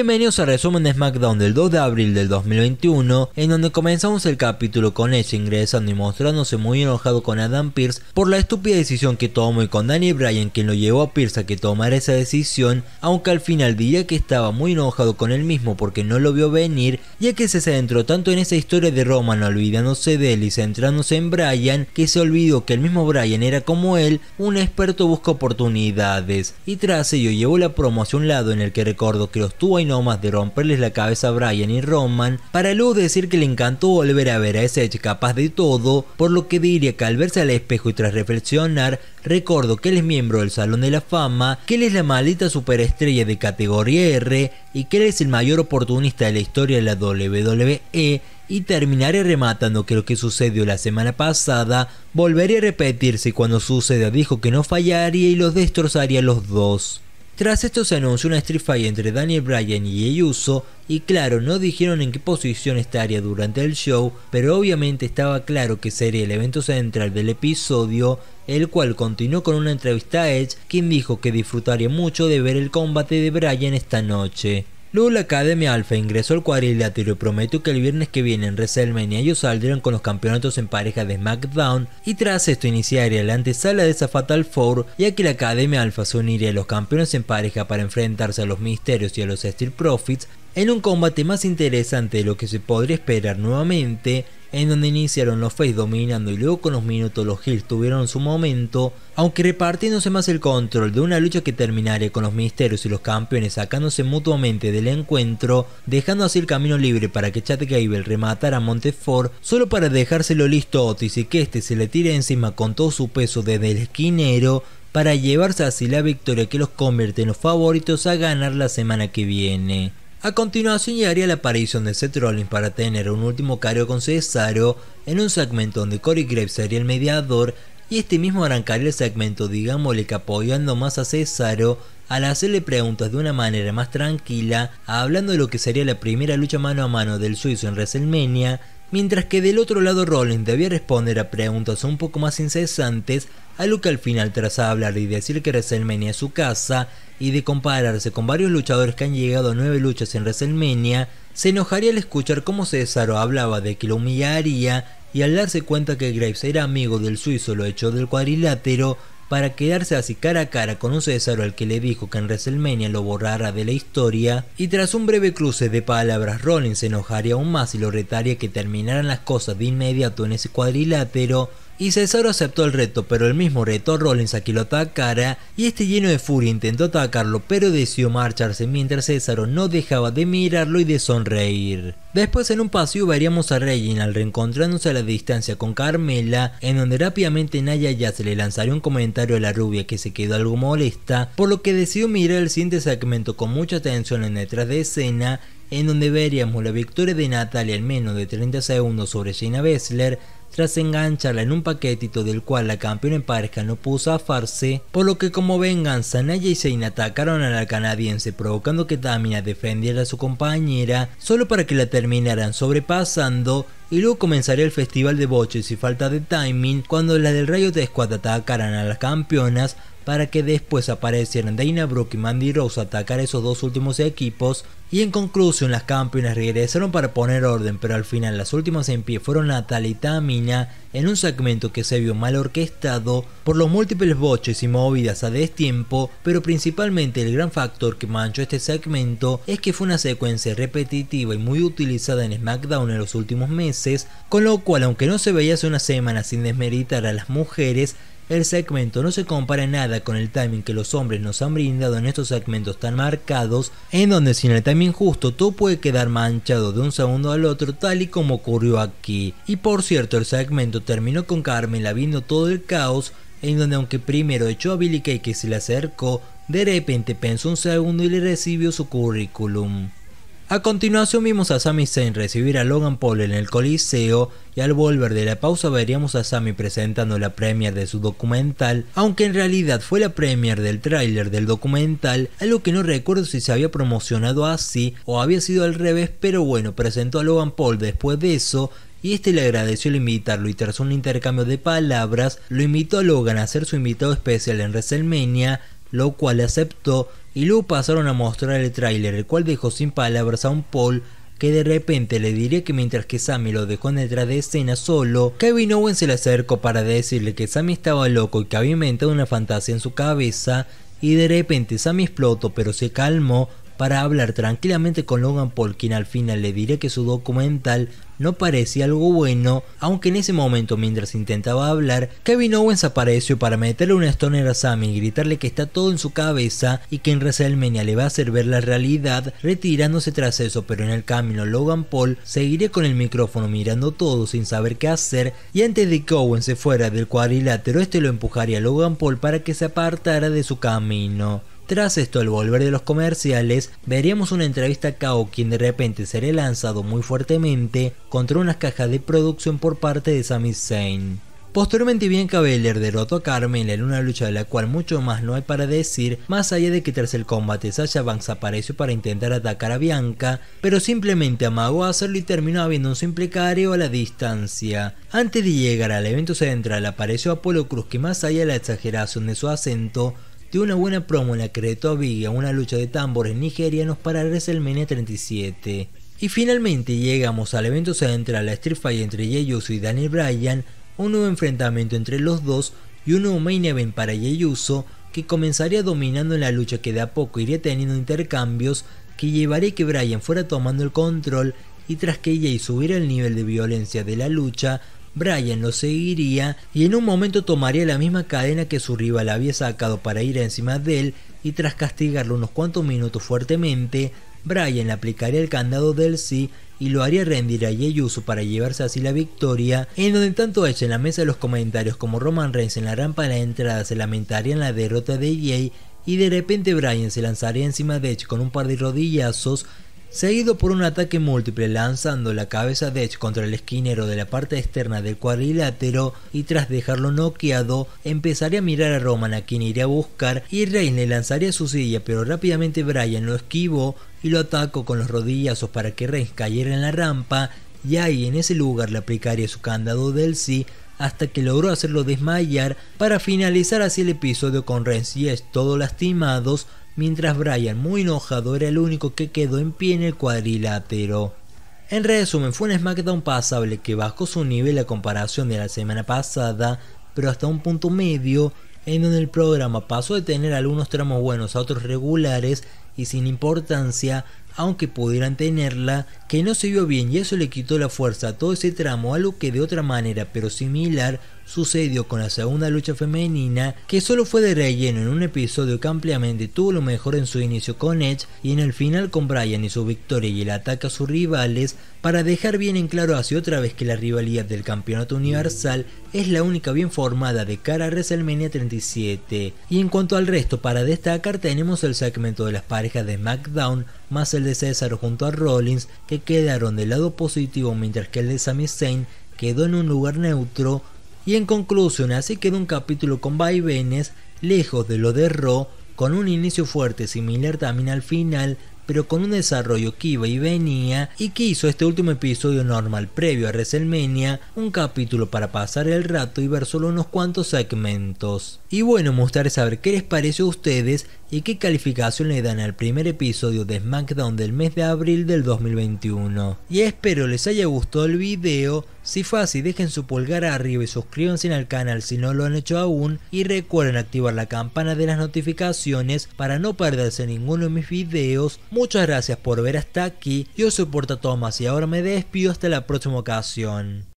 Bienvenidos a resumen de SmackDown del 2 de abril del 2021, en donde comenzamos el capítulo con Edge ingresando y mostrándose muy enojado con Adam Pierce por la estúpida decisión que tomó y con Danny Bryan quien lo llevó a Pierce a que tomara esa decisión, aunque al final diría que estaba muy enojado con él mismo porque no lo vio venir, ya que se centró tanto en esa historia de Roman olvidándose de él y centrándose en Bryan, que se olvidó que el mismo Bryan era como él, un experto busca oportunidades, y tras ello llevó la promoción a un lado en el que recordó que los tuvo más de romperles la cabeza a Brian y Roman, para luego decir que le encantó volver a ver a ese hecho capaz de todo, por lo que diría que al verse al espejo y tras reflexionar, recuerdo que él es miembro del Salón de la Fama, que él es la maldita superestrella de categoría R y que él es el mayor oportunista de la historia de la WWE y terminaré rematando que lo que sucedió la semana pasada volvería a repetirse cuando suceda dijo que no fallaría y los destrozaría los dos. Tras esto se anunció una street fight entre Daniel Bryan y Uso y claro, no dijeron en qué posición estaría durante el show, pero obviamente estaba claro que sería el evento central del episodio, el cual continuó con una entrevista a Edge, quien dijo que disfrutaría mucho de ver el combate de Bryan esta noche. Luego la Academia Alpha ingresó al cuadrilátero y prometo que el viernes que viene en WrestleMania ellos saldrán con los campeonatos en pareja de SmackDown y tras esto iniciaría la antesala de esa Fatal Four ya que la Academia Alpha se uniría a los campeones en pareja para enfrentarse a los Misterios y a los Steel Profits en un combate más interesante de lo que se podría esperar nuevamente en donde iniciaron los Face dominando y luego con los minutos los Hills tuvieron su momento, aunque repartiéndose más el control de una lucha que terminaría con los misterios y los campeones sacándose mutuamente del encuentro, dejando así el camino libre para que Chad Gable rematara a Montefort solo para dejárselo listo a Otis y que este se le tire encima con todo su peso desde el esquinero para llevarse así la victoria que los convierte en los favoritos a ganar la semana que viene. A continuación llegaría la aparición de Seth Rollins para tener un último cargo con Cesaro en un segmento donde Corey Graves sería el mediador y este mismo arrancaría el segmento digámosle que apoyando más a Cesaro al hacerle preguntas de una manera más tranquila, hablando de lo que sería la primera lucha mano a mano del suizo en WrestleMania, mientras que del otro lado Rollins debía responder a preguntas un poco más incesantes, a lo que al final tras hablar y decir que WrestleMania es su casa, y de compararse con varios luchadores que han llegado a nueve luchas en WrestleMania, se enojaría al escuchar cómo Cesaro hablaba de que lo humillaría y al darse cuenta que Graves era amigo del suizo lo echó del cuadrilátero para quedarse así cara a cara con un César al que le dijo que en WrestleMania lo borrara de la historia y tras un breve cruce de palabras Rollins se enojaría aún más y lo retaría que terminaran las cosas de inmediato en ese cuadrilátero y César aceptó el reto, pero el mismo reto Rollins aquí lo atacara y este lleno de furia intentó atacarlo, pero decidió marcharse mientras César no dejaba de mirarlo y de sonreír. Después en un paseo veríamos a Reginald reencontrándose a la distancia con Carmela, en donde rápidamente Naya ya se le lanzaría un comentario a la rubia que se quedó algo molesta, por lo que decidió mirar el siguiente segmento con mucha atención en detrás de escena, en donde veríamos la victoria de Natalia al menos de 30 segundos sobre Gina Bessler, tras engancharla en un paquetito del cual la campeona en pareja no a farse. por lo que como venganza Naya y Zain atacaron a la canadiense provocando que Tamina defendiera a su compañera solo para que la terminaran sobrepasando y luego comenzaría el festival de boches y falta de timing cuando la del Rayo de Squad atacaran a las campeonas para que después aparecieran Dana Brooke y Mandy Rose a atacar esos dos últimos equipos y en conclusión las campeonas regresaron para poner orden pero al final las últimas en pie fueron Natalia y Tamina en un segmento que se vio mal orquestado por los múltiples boches y movidas a destiempo pero principalmente el gran factor que manchó este segmento es que fue una secuencia repetitiva y muy utilizada en SmackDown en los últimos meses con lo cual aunque no se veía hace una semana sin desmeritar a las mujeres el segmento no se compara nada con el timing que los hombres nos han brindado en estos segmentos tan marcados, en donde sin el timing justo todo puede quedar manchado de un segundo al otro tal y como ocurrió aquí. Y por cierto, el segmento terminó con Carmela viendo todo el caos, en donde aunque primero echó a Billy Kay que se le acercó, de repente pensó un segundo y le recibió su currículum. A continuación vimos a Sami Zayn recibir a Logan Paul en el Coliseo y al volver de la pausa veríamos a Sami presentando la premier de su documental, aunque en realidad fue la premier del tráiler del documental, algo que no recuerdo si se había promocionado así o había sido al revés, pero bueno, presentó a Logan Paul después de eso y este le agradeció el invitarlo y tras un intercambio de palabras lo invitó a Logan a ser su invitado especial en WrestleMania, lo cual aceptó y luego pasaron a mostrar el tráiler, el cual dejó sin palabras a un Paul que de repente le diría que mientras que Sammy lo dejó en detrás de escena solo, Kevin Owen se le acercó para decirle que Sammy estaba loco y que había inventado una fantasía en su cabeza y de repente Sammy explotó pero se calmó para hablar tranquilamente con Logan Paul, quien al final le diré que su documental no parecía algo bueno, aunque en ese momento mientras intentaba hablar, Kevin Owens apareció para meterle una stoner a Sammy y gritarle que está todo en su cabeza y que en WrestleMania le va a hacer ver la realidad retirándose tras eso, pero en el camino Logan Paul seguiría con el micrófono mirando todo sin saber qué hacer y antes de que Owens se fuera del cuadrilátero, este lo empujaría a Logan Paul para que se apartara de su camino. Tras esto, al volver de los comerciales, veríamos una entrevista a Kao, quien de repente será lanzado muy fuertemente contra unas cajas de producción por parte de Sami Zayn. Posteriormente Bianca Belair derrotó a Carmela en una lucha de la cual mucho más no hay para decir, más allá de que tras el combate Sasha Banks apareció para intentar atacar a Bianca, pero simplemente amagó hacerlo y terminó habiendo un simple a la distancia. Antes de llegar al evento central apareció Apolo Cruz que más allá de la exageración de su acento, de una buena promo en la que retó a Biggie a una lucha de tambores nigerianos para WrestleMania 37. Y finalmente llegamos al evento central, la Street Fight entre Uso y Daniel Bryan, un nuevo enfrentamiento entre los dos y un nuevo main event para Yeyuso que comenzaría dominando en la lucha que de a poco iría teniendo intercambios que llevaría que Bryan fuera tomando el control y tras que Jey subiera el nivel de violencia de la lucha, Brian lo seguiría y en un momento tomaría la misma cadena que su rival había sacado para ir encima de él y tras castigarlo unos cuantos minutos fuertemente, Brian le aplicaría el candado del sí y lo haría rendir a Uso para llevarse así la victoria, en donde tanto Edge en la mesa de los comentarios como Roman Reigns en la rampa de la entrada se lamentarían la derrota de Jay y de repente Brian se lanzaría encima de Edge con un par de rodillazos seguido por un ataque múltiple lanzando la cabeza de Edge contra el esquinero de la parte externa del cuadrilátero y tras dejarlo noqueado empezaría a mirar a Roman a quien iría a buscar y Reigns le lanzaría su silla pero rápidamente Brian lo esquivó y lo atacó con los rodillazos para que Reigns cayera en la rampa y ahí en ese lugar le aplicaría su candado del sí hasta que logró hacerlo desmayar para finalizar así el episodio con Reigns y es todos lastimados mientras Brian, muy enojado, era el único que quedó en pie en el cuadrilátero. En resumen, fue un SmackDown pasable que bajó su nivel a comparación de la semana pasada, pero hasta un punto medio en donde el programa pasó de tener algunos tramos buenos a otros regulares y sin importancia, aunque pudieran tenerla, que no se vio bien y eso le quitó la fuerza a todo ese tramo, algo que de otra manera pero similar sucedió con la segunda lucha femenina, que solo fue de relleno en un episodio que ampliamente tuvo lo mejor en su inicio con Edge y en el final con Bryan y su victoria y el ataque a sus rivales, para dejar bien en claro así otra vez que la rivalidad del Campeonato Universal es la única bien formada de cara a WrestleMania 37. Y en cuanto al resto, para destacar tenemos el segmento de las parejas de SmackDown más el de César junto a Rollins que quedaron del lado positivo mientras que el de Sami Zayn quedó en un lugar neutro y en conclusión, así queda un capítulo con vaivenes, lejos de lo de Ro, con un inicio fuerte similar también al final, pero con un desarrollo que iba y venía y que hizo este último episodio normal previo a WrestleMania un capítulo para pasar el rato y ver solo unos cuantos segmentos. Y bueno, me gustaría saber qué les parece a ustedes ¿Y qué calificación le dan al primer episodio de SmackDown del mes de abril del 2021? Y espero les haya gustado el video, si fue así dejen su pulgar arriba y suscríbanse al canal si no lo han hecho aún y recuerden activar la campana de las notificaciones para no perderse ninguno de mis videos. Muchas gracias por ver hasta aquí, yo soy Porta Thomas y ahora me despido hasta la próxima ocasión.